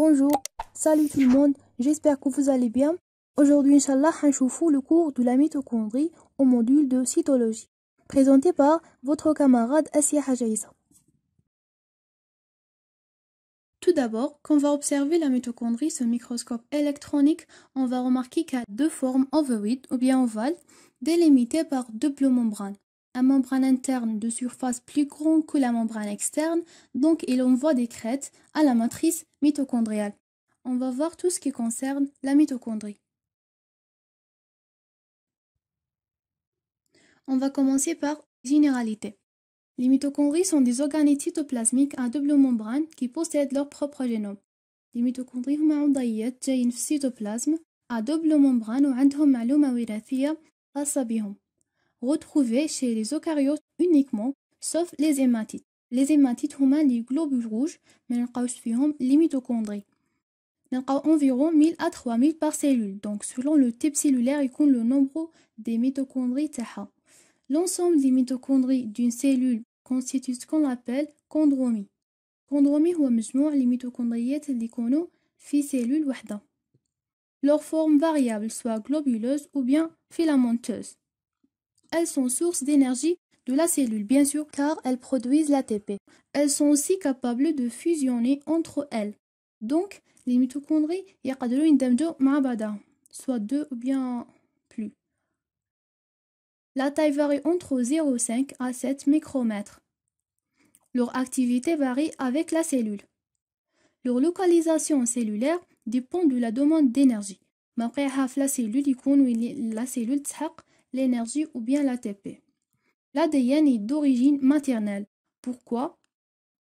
Bonjour, salut tout le monde, j'espère que vous allez bien. Aujourd'hui, Inch'Allah, on le cours de la mitochondrie au module de cytologie, présenté par votre camarade Asia Hajaïsa. Tout d'abord, quand on va observer la mitochondrie sous microscope électronique, on va remarquer qu'elle a deux formes ovoïdes ou bien ovales, délimitées par deux membranes. La membrane interne de surface plus grande que la membrane externe, donc il envoie des crêtes à la matrice mitochondriale. On va voir tout ce qui concerne la mitochondrie. On va commencer par généralité. Les mitochondries sont des organes cytoplasmiques à double membrane qui possèdent leur propre génome. Les mitochondries sont des à double membrane retrouvés chez les eucaryotes uniquement, sauf les hématites. Les hématites sont les globules rouges mais nous avons les mitochondries. avons environ 1000 à 3000 par cellule. Donc selon le type cellulaire, il compte le nombre des mitochondries L'ensemble des mitochondries d'une cellule constitue ce qu'on appelle chondromie. Chondromie هو مجموع les mitochondries اللي يكونوا cellule Leur forme variable soit globuleuse ou bien filamenteuse. Elles sont source d'énergie de la cellule, bien sûr, car elles produisent l'ATP. Elles sont aussi capables de fusionner entre elles. Donc, les mitochondries soit deux ou bien plus. La taille varie entre 0,5 à 7 micromètres. Leur activité varie avec la cellule. Leur localisation cellulaire dépend de la demande d'énergie. Après, la cellule, l'énergie ou bien l'ATP. L'ADN est d'origine maternelle. Pourquoi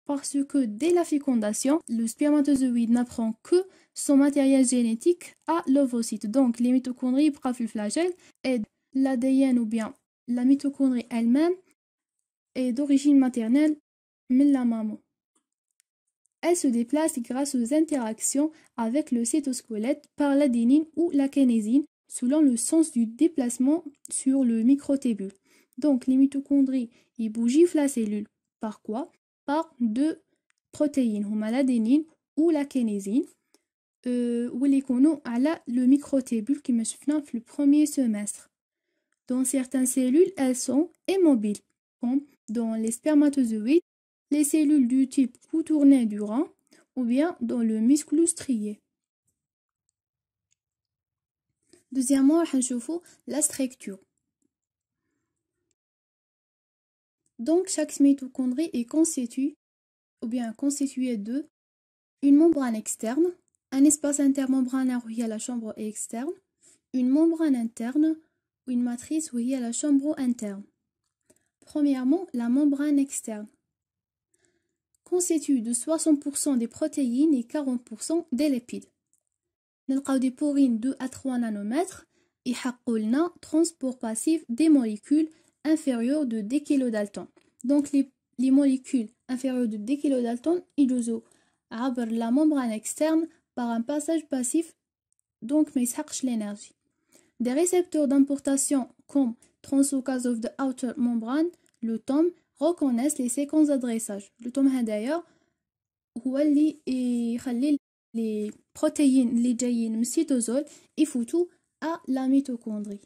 Parce que dès la fécondation, le spermatozoïde n'apprend que son matériel génétique à l'ovocyte. Donc les mitochondries le et l'ADN ou bien la mitochondrie elle-même est d'origine maternelle, mais la maman. Elle se déplace grâce aux interactions avec le cytosquelette par l'adénine ou la kinésine selon le sens du déplacement sur le microtébule. Donc les mitochondries y la cellule. Par quoi Par deux protéines, l'adénine ou la kénésine, euh, ou où les connons à la, le microtébule qui me souvient le premier semestre. Dans certaines cellules, elles sont immobiles, comme dans les spermatozoïdes, les cellules du type coutourné du rein ou bien dans le muscle strié. Deuxièmement, la la structure Donc chaque mitochondrie est constituée ou bien constituée de une membrane externe, un espace intermembranaire où il y a la chambre externe, une membrane interne ou une matrice où il y a la chambre interne. Premièrement, la membrane externe constitue de 60% des protéines et 40% des lipides des دي بورين 2 à 3 nanomètres et لنا transport passif des molécules inférieures de 10 kg dalton donc les, molécules inférieures de 10 kg dalton يجوزوا عبر la membrane externe par un passage passif donc mais يسحقش l'énergie des récepteurs d'importation comme transocase of the outer membrane le TOM reconnaissent les séquences d'adressage le TOM هدايا hein, هو اللي يخلي les protéines liées gènes et à la mitochondrie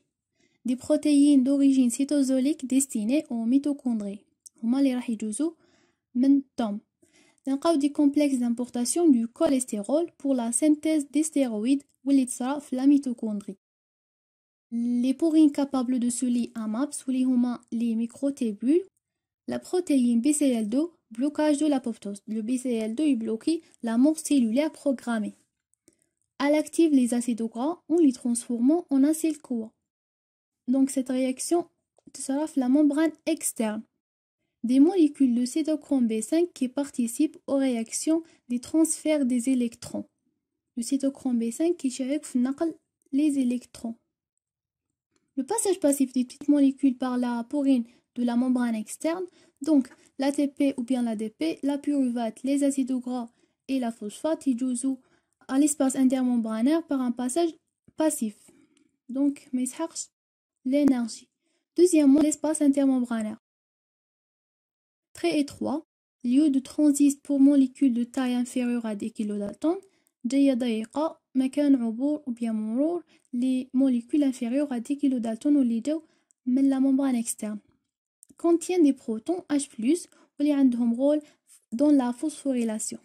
des protéines d'origine cytosolique destinées aux mitochondries hommes qui vont y jousent des complexes d'importation du cholestérol pour la synthèse des stéroïdes qui la mitochondrie les pour capables de se lier à maps sont les microtubules la protéine bcl Blocage de l'apoptose. Le BCL2 est bloqué la mort cellulaire programmée. Elle active les acides gras en les transformant en acides courts. Donc cette réaction sera la membrane externe. Des molécules de cytochrome B5 qui participent aux réactions des transferts des électrons. Le cytochrome B5 qui cherche les électrons. Le passage passif des petites molécules par la porine de la membrane externe. Donc, l'ATP ou bien l'ADP, la pyruvate, les acides gras et la phosphate, ils à l'espace intermembranaire par un passage passif. Donc, mais l'énergie. Deuxièmement, l'espace intermembranaire. Très étroit, lieu de transit pour molécules de taille inférieure à 10 kg d'atomes, ou bien les molécules inférieures à 10 kg ou de mais la membrane externe contient des protons H+, ou ont un rôle dans la phosphorylation.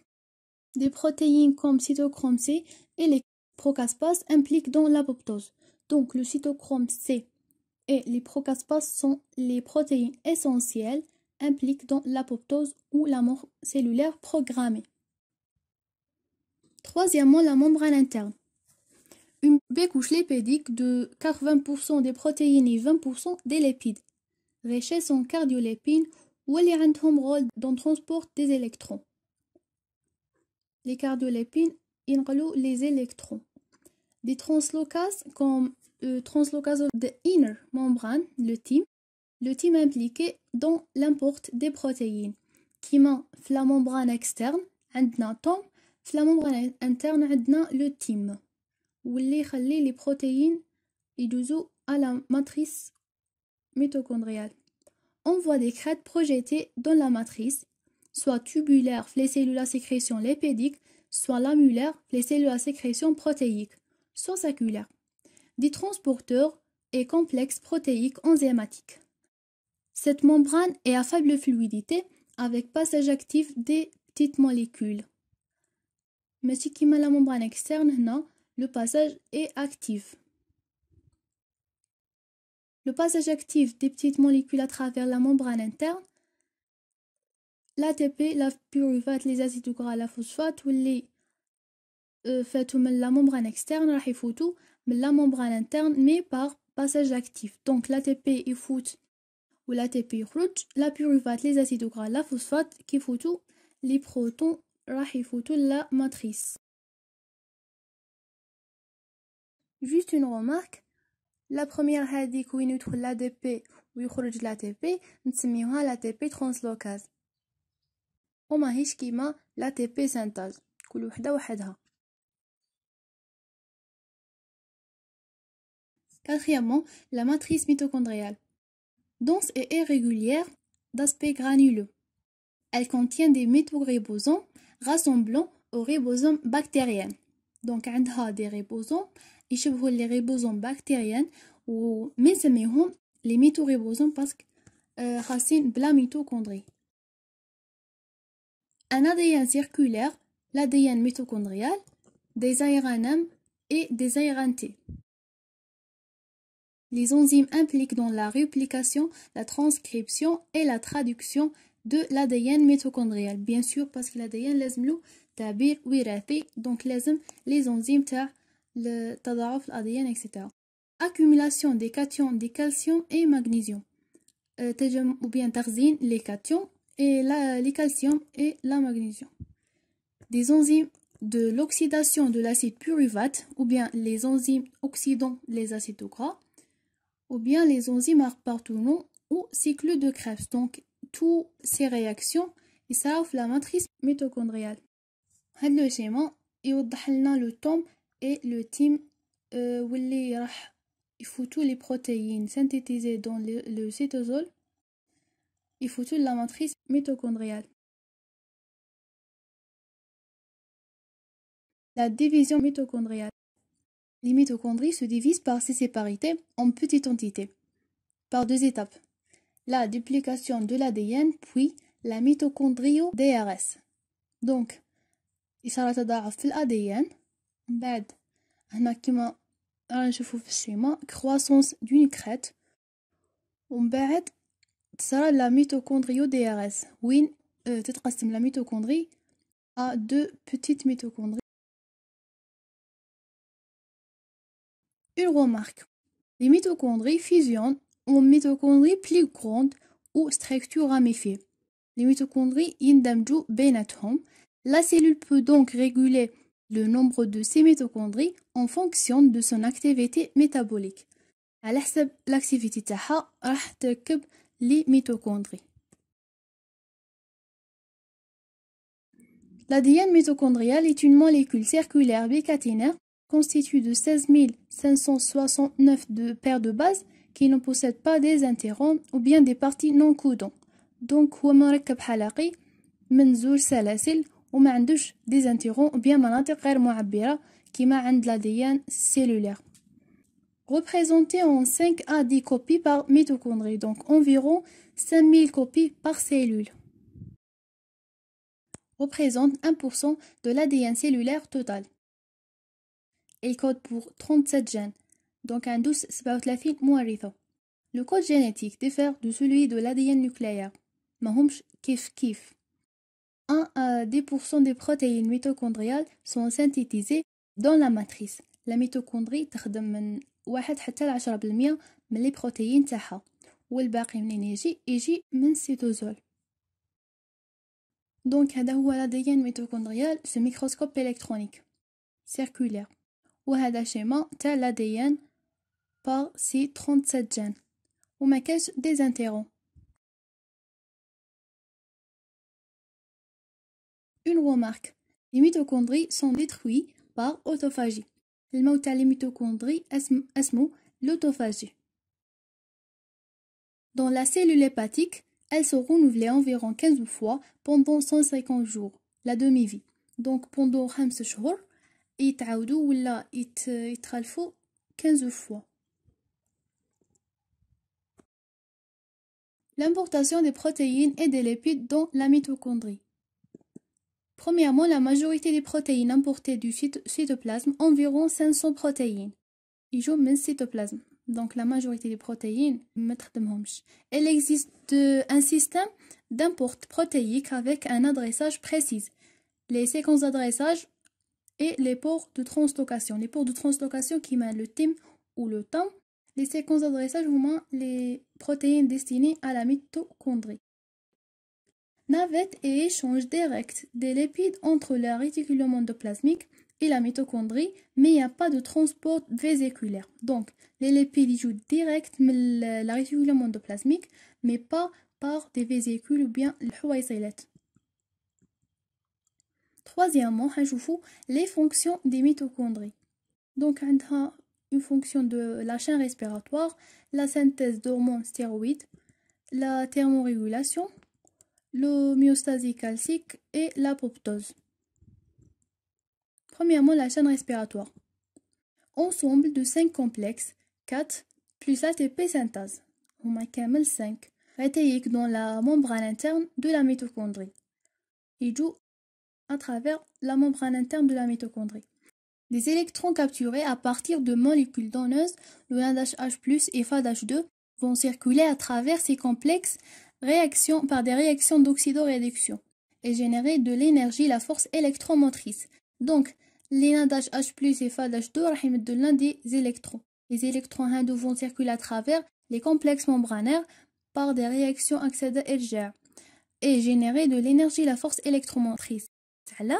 Des protéines comme cytochrome C et les procaspases impliquent dans l'apoptose. Donc le cytochrome C et les procaspases sont les protéines essentielles impliquées dans l'apoptose ou la mort cellulaire programmée. Troisièmement, la membrane interne. Une bécouche lipédique de 80% des protéines et 20% des lipides غشاء sont cardiolépines ou un rôle dans le transport des électrons les cardiolépines ينقلوا les électrons des translocases comme le translocase de inner membrane le TIM le TIM impliqué dans l'import des protéines qui dans la membrane externe عندنا TOM la membrane interne عندنا le TIM qui يخلي les protéines à la matrice Mitochondrial. On voit des crêtes projetées dans la matrice, soit tubulaires les cellules à sécrétion lipédique, soit lamulaires les cellules à sécrétion protéique, soit saculaire. des transporteurs et complexes protéiques enzymatiques. Cette membrane est à faible fluidité avec passage actif des petites molécules. Mais ce qui met la membrane externe, non, le passage est actif le passage actif des petites molécules à travers la membrane interne, l'ATP, la pyruvate, les acides gras, la phosphate, ou les euh, fait la membrane externe, mais la membrane interne, mais par passage actif. Donc l'ATP il fout ou l'ATP fout la pyruvate, les acides gras, la phosphate qui fout les protons, fout la matrice. Juste une remarque, لا بروميير هاديك وين يدخل لا دي بي ويخرج لا تي بي نسميوها لا تي بي ترانسلوكاز وماهيش كيما لا تي بي سانتاز كل وحده وحدها Quatrièmement, la matrice mitochondriale. Dense et irrégulière, d'aspect granuleux. Elle contient des métaux-ribosomes ressemblant aux ribosomes bactériens. Donc, elle a des ribosomes Les les bactériens ou les لي parce que euh, racine de la mitochondrie un ADN circulaire, l'ADN mitochondrial, des ARNM et des ARNT. Les enzymes impliquent dans la réplication, la transcription et la traduction de l'ADN mitochondrial. Bien sûr, parce que l'ADN, l'ASMLO, tabir, donc donc les enzymes, le l'ADN, etc. Accumulation des cations, des calcium et magnésium. Euh, ou bien tarzine, les cations et la, les calcium et la magnésium. Des enzymes de l'oxydation de l'acide purivate, ou bien les enzymes oxydant les acides gras, ou bien les enzymes appartenant ou cycle de Krebs. Donc, toutes ces réactions, offre la matrice mitochondriale. le schéma et le temps et le thym, euh, il faut toutes les protéines synthétisées dans le, cytosol il faut toute la matrice mitochondriale la division mitochondriale les mitochondries se divisent par ces séparités en petites entités par deux étapes la duplication de l'ADN puis la mitochondrio DRS donc il s'arrête l'ADN ensuite, on a schéma croissance d'une crête. Ensuite, la mitochondrie ODRS. Où euh, la mitochondrie a deux petites mitochondries. Une remarque: les mitochondries fusionnent ont mitochondries plus grandes ou structure ramifiée. Les mitochondries interagissent entre elles. La cellule peut donc réguler le nombre de ces mitochondries en fonction de son activité métabolique. l'activité de la mitochondrie est une molécule circulaire bicaténaire constituée de 16 569 paires de bases qui ne possèdent pas des interromps ou bien des parties non codantes. Donc, وما عندوش ديزانتيغون بيان مناطق غير qui كما de l'ADN cellulaire. Représenté en 5 à 10 copies par mitochondrie, donc environ 5000 copies par cellule, représente 1% de l'ADN cellulaire total. Il code pour 37 gènes, donc un douce 12 Le code génétique diffère de celui de l'ADN nucléaire, mais kif kif. 1 à 2% des protéines mitochondriales sont synthétisées dans la matrice. La mitochondrie t'accueille une 1 à 10% des protéines. Et le reste de l'énergie vient du cytosol. Donc, c'est la lADN mitochondriale ce microscope électronique circulaire. Ou c'est le schéma de la par ces 37 gènes. On va des intérêts. Une remarque. Les mitochondries sont détruites par autophagie. à mitochondries est est l'autophagie. Dans la cellule hépatique, elles se renouvelées environ 15 fois pendant 150 jours, la demi-vie. Donc pendant 5 jours, elles ولا يتخلفوا 15 fois. L'importation des protéines et des lipides dans la mitochondrie. Premièrement, la majorité des protéines importées du cytoplasme, environ 500 protéines. Ils jouent un cytoplasme. Donc, la majorité des protéines, il existe un système d'importe protéique avec un adressage précis. Les séquences d'adressage et les ports de translocation. Les ports de translocation qui mènent le thème ou le temps. Les séquences d'adressage vous les protéines destinées à la mitochondrie navette et échange direct des lipides entre le réticulum endoplasmique et la mitochondrie, mais il n'y a pas de transport vésiculaire. Donc, les lipides jouent directement la réticulum endoplasmique, mais pas par des vésicules ou bien le Troisièmement, les fonctions des mitochondries. Donc, on a une fonction de la chaîne respiratoire, la synthèse d'hormones stéroïdes, la thermorégulation, l'homéostasie calcique et l'apoptose. Premièrement, la chaîne respiratoire. Ensemble de 5 complexes, 4 plus ATP synthase, on a 5, rétéique dans la membrane interne de la mitochondrie. Il joue à travers la membrane interne de la mitochondrie. Les électrons capturés à partir de molécules donneuses, le NADH+ et FADH2, vont circuler à travers ces complexes réaction par des réactions d'oxydoréduction et générer de l'énergie, la force électromotrice. Donc, l'inadage H+, et FADH2 de l'un des électrons. Les électrons hindous vont circuler à travers les complexes membranaires par des réactions à et générer de l'énergie, la force électromotrice. Là,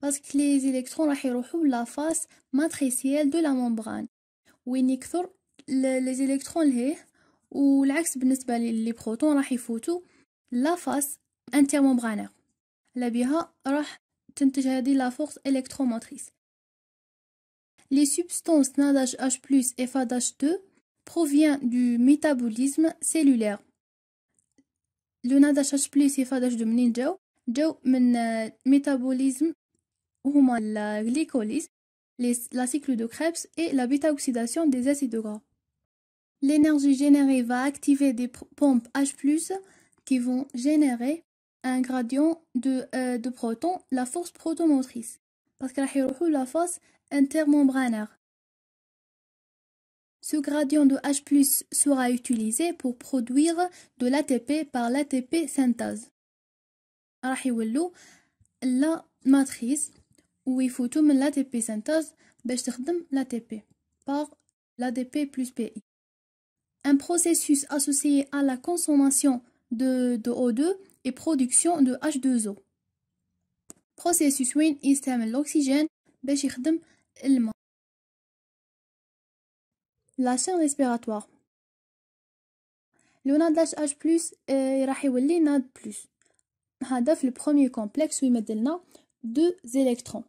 parce que les électrons vont la face matricielle de la membrane. Où les électrons والعكس بالنسبة للي les protons, يفوتوا لافاس la لا بها راح تنتج هذه force force الكتروموتريس Les substances NADH et FADH2 proviennent du métabolisme cellulaire. Le NADH et FADH2 منين جاو؟ جاو من métabolisme هما la glycolyse, la cycle de Krebs et la bêta-oxydation des acides gras. L'énergie générée va activer des pompes H+, qui vont générer un gradient de, euh, protons, la force protomotrice. Parce que la force intermembranaire. Ce gradient de H+, sera utilisé pour produire de l'ATP par l'ATP synthase. la matrice où il faut l'ATP synthase ben, l'ATP par l'ADP PI un processus associé à la consommation de, O2 et production de H2O. Processus win استعمل l'oxygène باش يخدم الماء. La chaîne respiratoire. Le NADH H+ راح يولي NAD+. le premier complexe où il deux électrons.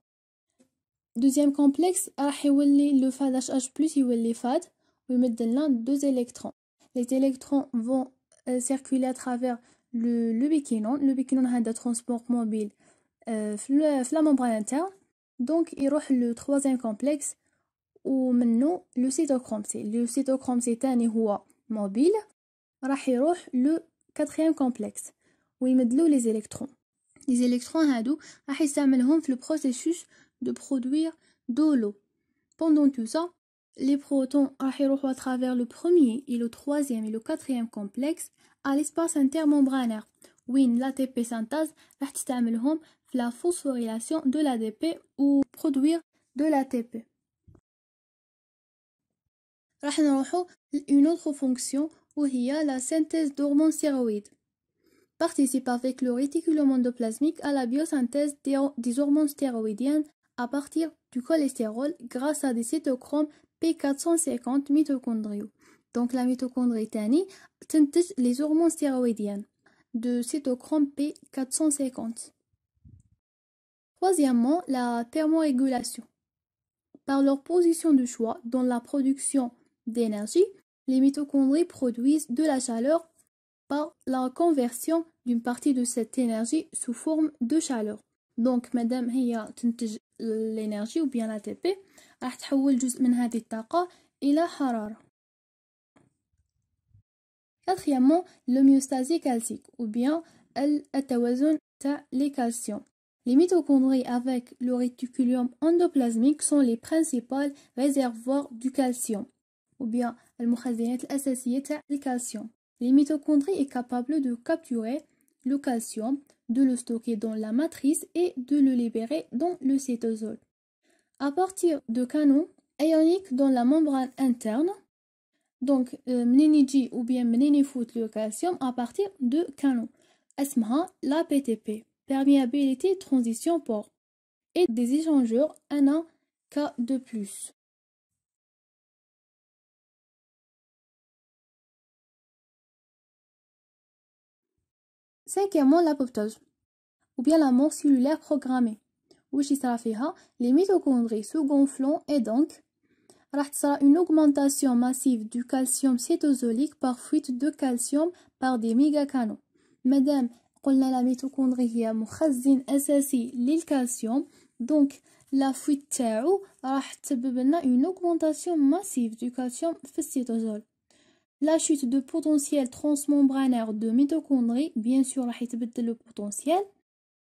Deuxième complexe راح يولي le FADH H+ يولي FAD l'un deux électrons. Les électrons vont euh, circuler à travers le le L'ubiquinone a un transport mobile dans la membrane interne. Donc, il y le troisième complexe où maintenant le cytochrome C. Le cytochrome C est un mobile. Il y le quatrième complexe où il met les électrons. Les électrons ont le processus de produire de l'eau. Pendant tout ça, les protons iront à travers le premier et le troisième et le quatrième complexe à l'espace intermembranaire, où l'ATP synthase va utiliser la phosphorylation de l'ADP ou produire de l'ATP. Une autre fonction où il y a la synthèse d'hormones stéroïdes. Participe avec le réticulum endoplasmique à la biosynthèse des hormones stéroïdiennes à partir du cholestérol grâce à des cytochromes p 450 mitochondriaux. Donc la mitochondrie tannée تنتج les hormones stéroïdiennes de cytochrome P450. Troisièmement, la thermorégulation. Par leur position de choix dans la production d'énergie, les mitochondries produisent de la chaleur par la conversion d'une partie de cette énergie sous forme de chaleur. Donc, madame, il y l'énergie ou bien l'ATP. راح تحول جزء من هذه quatrièmement l'homéostasie calcique ou bien التوازن تاع les calciums les mitochondries avec le réticulum endoplasmique sont les principales réservoirs du calcium ou bien les الأساسية تاع calcium. les mitochondries sont capables de capturer le calcium de le stocker dans la matrice et de le libérer dans le cytosol à partir de canaux ioniques dans la membrane interne. Donc, euh, mnini-g ou bien mnénifoot le calcium à partir de canaux, Asma, la PTP, perméabilité transition port, et des échangeurs 1 k de plus. Cinquièmement, l'apoptose, ou bien la mort cellulaire programmée les mitochondries se gonflent et donc, ça une augmentation massive du calcium cytosolique par fuite de calcium par des mégacano. Madame, la mitochondrie qui calcium, donc la fuite de une augmentation massive du calcium cytosol. La chute de potentiel transmembranaire de mitochondrie, bien sûr, la a le potentiel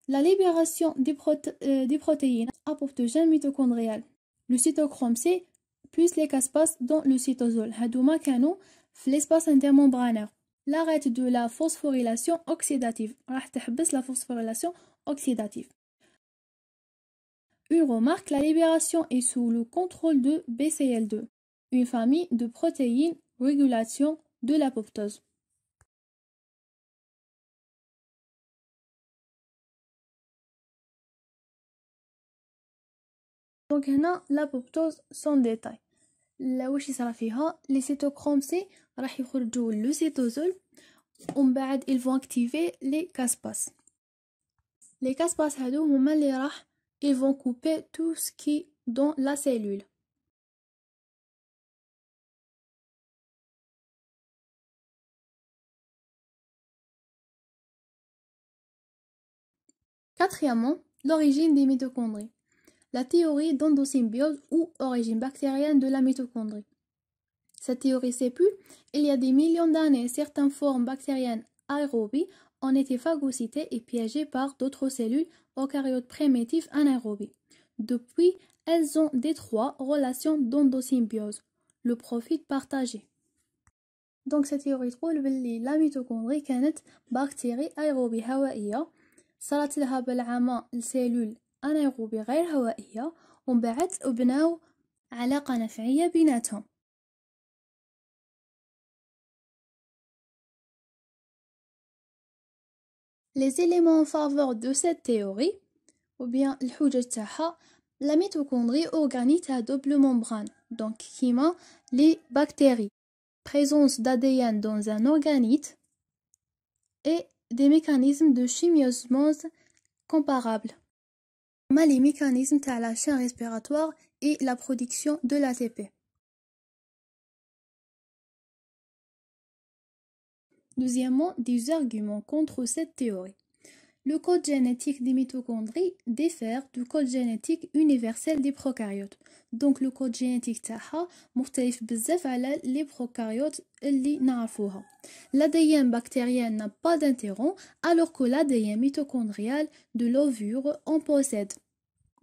la libération des, euh, protéines apoptogènes mitochondriales, le cytochrome C plus les caspases dans le cytosol l'espace intermembranaire l'arrêt de la phosphorylation oxydative la phosphorylation oxydative une remarque la libération est sous le contrôle de BCL2 une famille de protéines régulation de l'apoptose Donc maintenant, l'apoptose sans détail. La wish les cytochromes C, sortir le ils vont activer les caspas. Les caspas hadou, ils vont couper tout ce qui est dans la cellule. Quatrièmement, l'origine des mitochondries la théorie d'endosymbiose ou origine bactérienne de la mitochondrie. Cette théorie s'est pu il y a des millions d'années, certaines formes bactériennes aérobies ont été phagocytées et piégées par d'autres cellules eucaryotes primitives anaérobies. Depuis, elles ont des trois relations d'endosymbiose, le profit partagé. Donc cette théorie trouve que la mitochondrie كانت bactérie aérobie أناروب غير هوائية ومبعد أبناو علاقة نفعية بيناتهم les éléments en faveur de cette théorie, ou bien الحجج تاعها la mitochondrie organise à double membrane, donc كيما les bactéries, présence d'ADN dans un organite et des mécanismes de chimiosmose comparables. les mécanismes de la chaîne respiratoire et la production de l'ATP. Deuxièmement, des arguments contre cette théorie le code génétique des mitochondries diffère du code génétique universel des prokaryotes. Donc le code génétique taha مختلف بزاف les prokaryotes اللي نعرفوها. L'ADN bactérien n'a pas d'interrompt, alors que l'ADN mitochondrial de l'ovule en possède.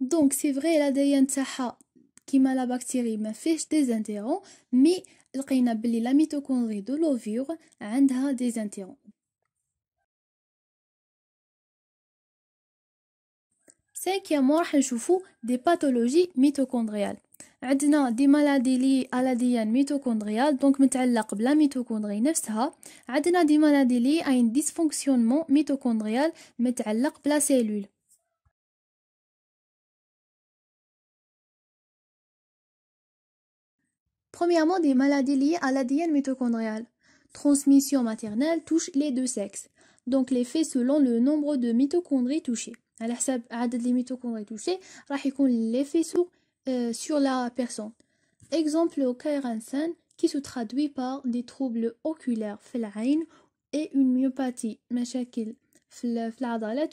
Donc c'est vrai l'ADN تاعها qui لا la ما mais mais مي لقينا la mitochondrie de l'ovure a des ديزانتيرون c'est qui on va voir on va des pathologies mitochondriales. on a des maladies à la dienne mitochondriale donc, liées à la mitochondrie on a des maladies à un dysfonctionnement mitochondrial, lié à la cellule. premièrement des maladies liées à la dienne mitochondriale. transmission maternelle touche les deux sexes, donc l'effet selon le nombre de mitochondries touchées la حساب عدد les qu'on va l'effet sur la personne exemple au kairansen qui se traduit par des troubles oculaires et une myopathie مشاكل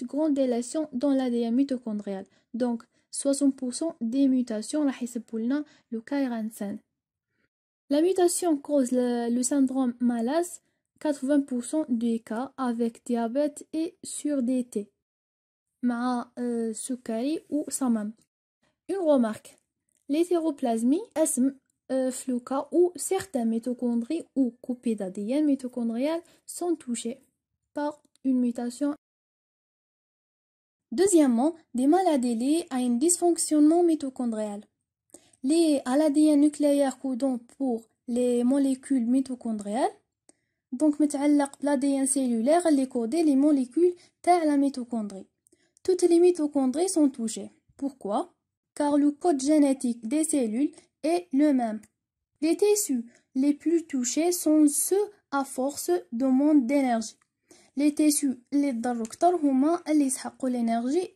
grande délation dans l'ADN mitochondrial donc 60% des mutations راح le Kairansan la mutation cause le, syndrome malas 80% des cas avec diabète et surdité مع euh, ou samam. une remarque l'hétéroplasmie est euh, ou cas où certaines mitochondries ou coupées d'ADN mitochondrial sont touchées par une mutation. Deuxièmement, des maladies liées à un dysfonctionnement mitochondrial. Les à nucléaires nucléaire codant pour les molécules mitochondriales. Donc, l'ADN cellulaire les coder les molécules de la mitochondrie toutes les mitochondries sont touchées. Pourquoi Car le code génétique des cellules est le même. Les tissus les plus touchés sont ceux à force de manque d'énergie. Les tissus les plus humains les l'énergie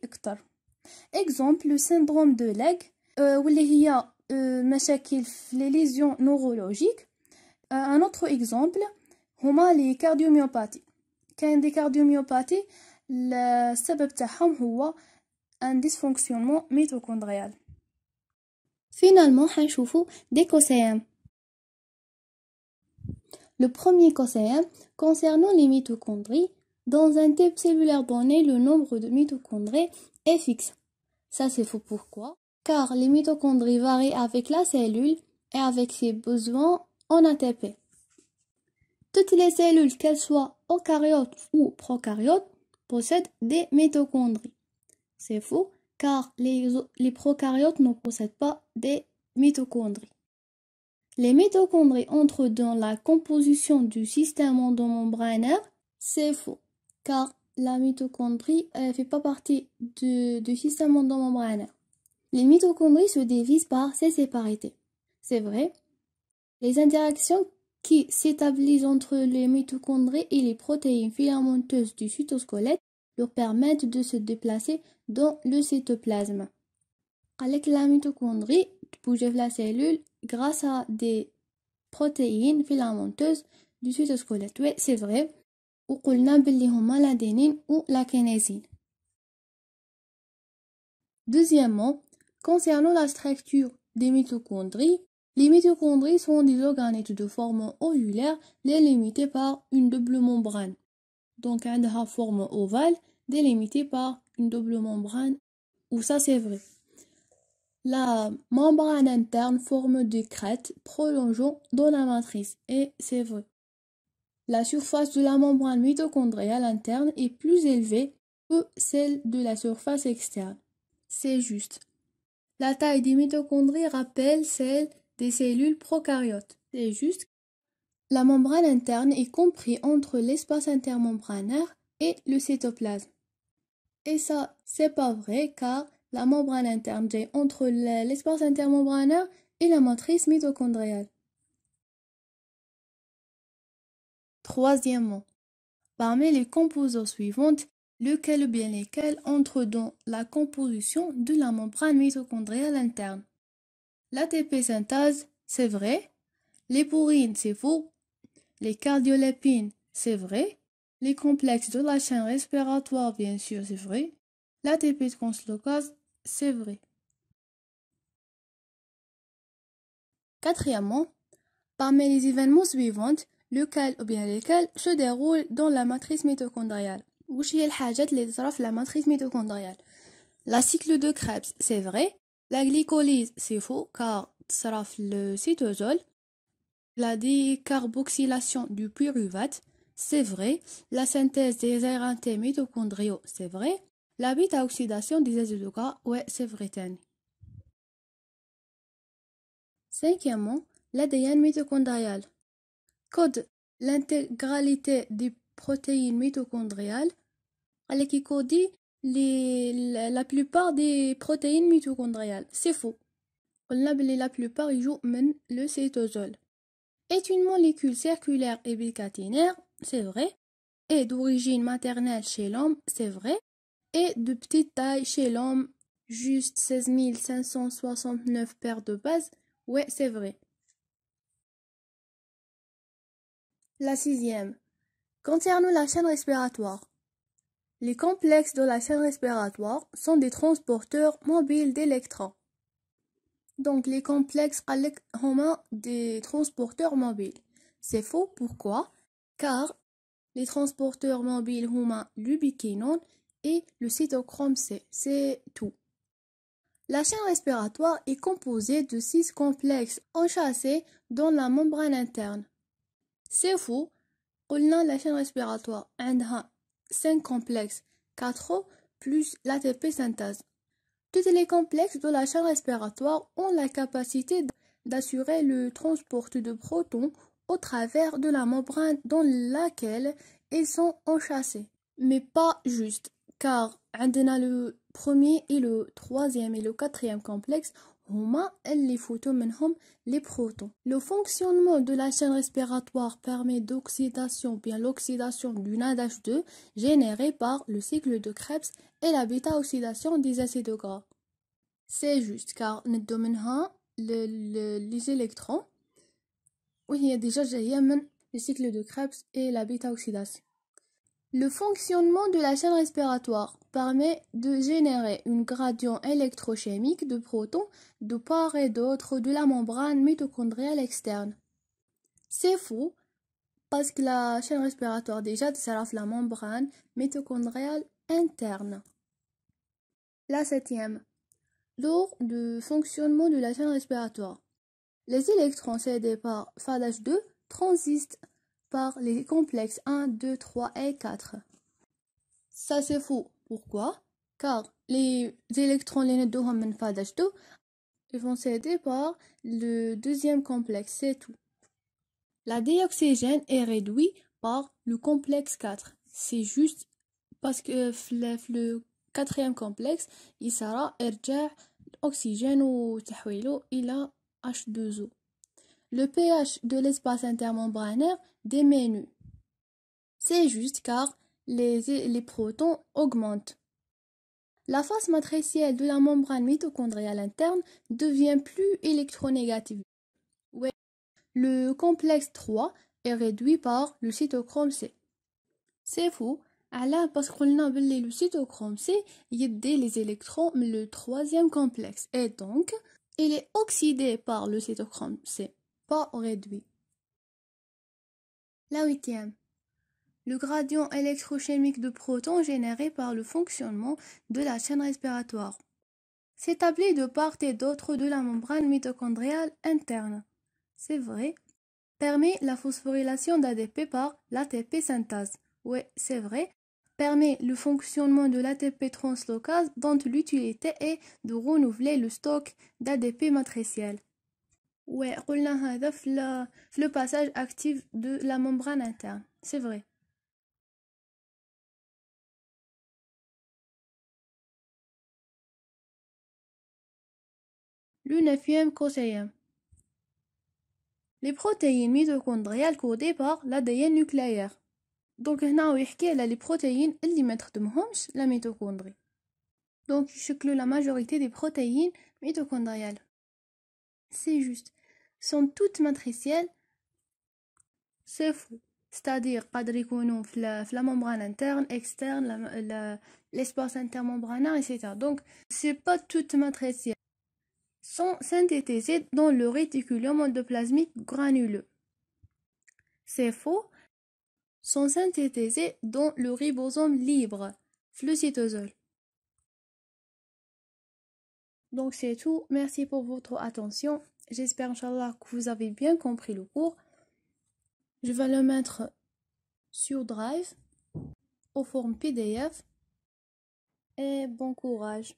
Exemple le syndrome de Leg euh, où il مشاكل euh, les lésions neurologiques. Euh, un autre exemple les cardiomyopathies. Quand des cardiomyopathies le تاعهم هو mitochondrial. Finalement, on va voir دي Le premier conseil concernant les mitochondries, dans un type cellulaire donné, le nombre de mitochondries est fixe. Ça, c'est faux. Pourquoi Car les mitochondries varient avec la cellule et avec ses besoins en ATP. Toutes les cellules, qu'elles soient eucaryotes ou prokaryotes, possèdent des mitochondries. C'est faux car les, les, prokaryotes ne possèdent pas des mitochondries. Les mitochondries entrent dans la composition du système endomembranaire. C'est faux car la mitochondrie ne fait pas partie du système endomembranaire. Les mitochondries se divisent par ces séparités. C'est vrai. Les interactions qui s'établissent entre les mitochondries et les protéines filamenteuses du cytosquelette leur permettent de se déplacer dans le cytoplasme. Avec la mitochondrie, bouge la cellule grâce à des protéines filamenteuses du cytosquelette. Oui, c'est vrai. Ou qu'on la l'adénine ou la kinésine. Deuxièmement, concernant la structure des mitochondries, les mitochondries sont des organites de forme ovulaire délimités par une double membrane. Donc, ont a forme ovale délimitée par une double membrane, ou ça c'est vrai. La membrane interne forme des crêtes prolongeant dans la matrice, et c'est vrai. La surface de la membrane mitochondriale interne est plus élevée que celle de la surface externe. C'est juste. La taille des mitochondries rappelle celle des cellules prokaryotes. C'est juste la membrane interne est comprise entre l'espace intermembranaire et le cytoplasme. Et ça, c'est pas vrai car la membrane interne est entre l'espace intermembranaire et la matrice mitochondriale. Troisièmement, parmi les composants suivantes, lequel ou bien lesquels entre dans la composition de la membrane mitochondriale interne L'ATP synthase, c'est vrai. Les pourrines, c'est faux. Les cardiolépines, c'est vrai. Les complexes de la chaîne respiratoire, bien sûr, c'est vrai. L'ATP de translocase, c'est vrai. Quatrièmement, parmi les événements suivants, lequel ou bien lesquels se déroule dans la matrice mitochondriale. Ou les la matrice mitochondriale. La cycle de Krebs, c'est vrai. La glycolyse, c'est faux, car le cytosol. La décarboxylation du pyruvate, c'est vrai. La synthèse des RNT mitochondriaux, c'est vrai. La bêta-oxydation des acides ouais, c'est vrai. Cinquièmement, l'ADN mitochondrial. Code l'intégralité des protéines mitochondriales. Elle qui codie la plupart des protéines mitochondriales. C'est faux. On La plupart jouent le cétosol. Est une molécule circulaire et bicaténaire, c'est vrai, et d'origine maternelle chez l'homme, c'est vrai, et de petite taille chez l'homme, juste 16 569 paires de bases, ouais, c'est vrai. La sixième Concernant la chaîne respiratoire. Les complexes de la chaîne respiratoire sont des transporteurs mobiles d'électrons. Donc les complexes sont des transporteurs mobiles. C'est faux, pourquoi Car les transporteurs mobiles humains l'ubiquinone et le cytochrome C, c'est tout. La chaîne respiratoire est composée de six complexes enchâssés dans la membrane interne. C'est faux. On la chaîne respiratoire عندها 5 complexes, 4 plus l'ATP synthase. Tous les complexes de la chaîne respiratoire ont la capacité d'assurer le transport de protons au travers de la membrane dans laquelle ils sont enchâssés. Mais pas juste, car le premier et le troisième et le quatrième complexe et les photons, les protons. Le fonctionnement de la chaîne respiratoire permet d'oxydation, bien l'oxydation du NADH2 générée par le cycle de Krebs et la bêta-oxydation des acides gras. C'est juste car nous le les électrons Oui, déjà a déjà le cycle de Krebs et la bêta-oxydation. Le fonctionnement de la chaîne respiratoire permet de générer une gradient électrochimique de protons de part et d'autre de la membrane mitochondriale externe. C'est faux parce que la chaîne respiratoire déjà desserre la membrane mitochondriale interne. La septième. Lors du fonctionnement de la chaîne respiratoire, les électrons cédés par FADH2 transistent par les complexes 1, 2, 3 et 4. Ça c'est faux. Pourquoi Car les électrons ils vont s'aider par le deuxième complexe, c'est tout. La dioxygène est réduite par le complexe 4. C'est juste parce que le quatrième complexe, il sera l'oxygène ou il a H2O le pH de l'espace intermembranaire diminue. C'est juste car les, protons augmentent. La face matricielle de la membrane mitochondriale interne devient plus électronégative. Oui, Le complexe 3 est réduit par le cytochrome C. C'est faux. alors ah parce qu'on a le cytochrome C dès les électrons le troisième complexe et donc il est oxydé par le cytochrome C pas réduit. La huitième. Le gradient électrochimique de protons généré par le fonctionnement de la chaîne respiratoire s'établit de part et d'autre de la membrane mitochondriale interne. C'est vrai, permet la phosphorylation d'ADP par l'ATP synthase. Oui, c'est vrai, permet le fonctionnement de l'ATP translocase dont l'utilité est de renouveler le stock d'ADP matriciel. Ouais, قلنا le passage actif de la membrane interne. C'est vrai. Le neuvième conseil. Les protéines mitochondriales codées par l'ADN nucléaire. Donc, on a les protéines اللي ما la mitochondrie. Donc, يشكلوا la majorité des protéines mitochondriales. C'est juste sont toutes matricielles c'est faux, c'est-à-dire pas la membrane interne externe l'espace intermembranaire etc donc c'est pas toutes matricielles sont synthétisées dans le réticulum endoplasmique granuleux c'est faux sont synthétisées dans le ribosome libre flucytosol donc c'est tout merci pour votre attention J'espère, Inch'Allah, que vous avez bien compris le cours. Je vais le mettre sur Drive, au forme PDF. Et bon courage